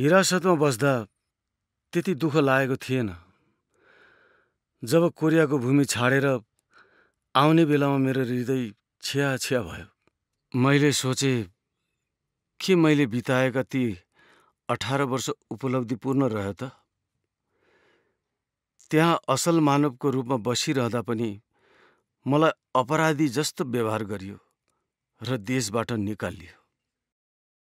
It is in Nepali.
हिरासतमा बस्दा त्यति दुःख लागेको थिएन जब कोरियाको भूमि छाडेर आउने बेलामा मेरो हृदय छिया छिया भयो मैले सोचे के मैले बिताएका ती अठार वर्ष उपलब्धिपूर्ण रह्यो त त्यहाँ असल मानवको रूपमा बसिरहँदा पनि मलाई अपराधी जस्तो व्यवहार गरियो र देशबाट निकालियो